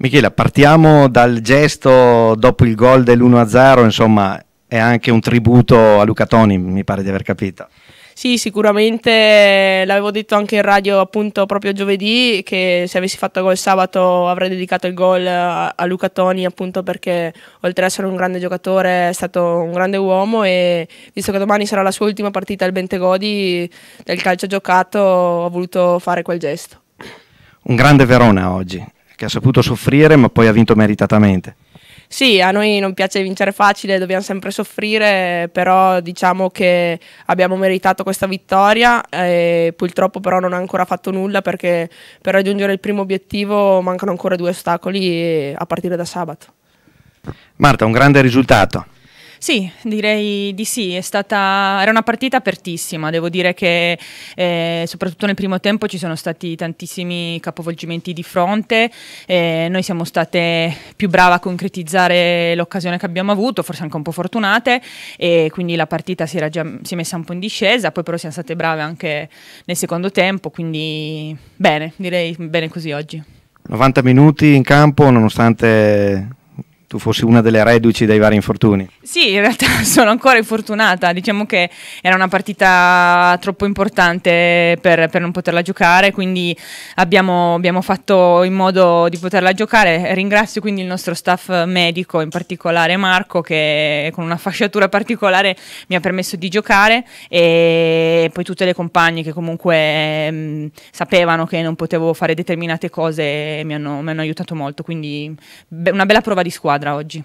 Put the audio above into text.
Michela, partiamo dal gesto dopo il gol dell'1-0, insomma è anche un tributo a Luca Toni, mi pare di aver capito. Sì, sicuramente l'avevo detto anche in radio appunto proprio giovedì che se avessi fatto gol sabato avrei dedicato il gol a, a Luca Toni appunto perché oltre ad essere un grande giocatore è stato un grande uomo e visto che domani sarà la sua ultima partita al Bentegodi del calcio giocato ho voluto fare quel gesto. Un grande Verona oggi che ha saputo soffrire ma poi ha vinto meritatamente. Sì, a noi non piace vincere facile, dobbiamo sempre soffrire, però diciamo che abbiamo meritato questa vittoria e purtroppo però non ha ancora fatto nulla perché per raggiungere il primo obiettivo mancano ancora due ostacoli eh, a partire da sabato. Marta, un grande risultato. Sì, direi di sì, stata, era una partita apertissima, devo dire che eh, soprattutto nel primo tempo ci sono stati tantissimi capovolgimenti di fronte, eh, noi siamo state più brave a concretizzare l'occasione che abbiamo avuto, forse anche un po' fortunate, e quindi la partita si, era già, si è messa un po' in discesa, poi però siamo state brave anche nel secondo tempo, quindi bene, direi bene così oggi. 90 minuti in campo nonostante tu fossi una delle reduci dai vari infortuni. Sì, in realtà sono ancora infortunata, diciamo che era una partita troppo importante per, per non poterla giocare, quindi abbiamo, abbiamo, fatto in modo di poterla giocare. Ringrazio quindi il nostro staff medico, in particolare Marco, che con una fasciatura particolare mi ha permesso di giocare e poi tutte le compagne che comunque mh, mm, sapevano che non potevo fare determinate cose mi hanno, mi hanno aiutato molto, quindi be una bella prova di squadra squadra oggi?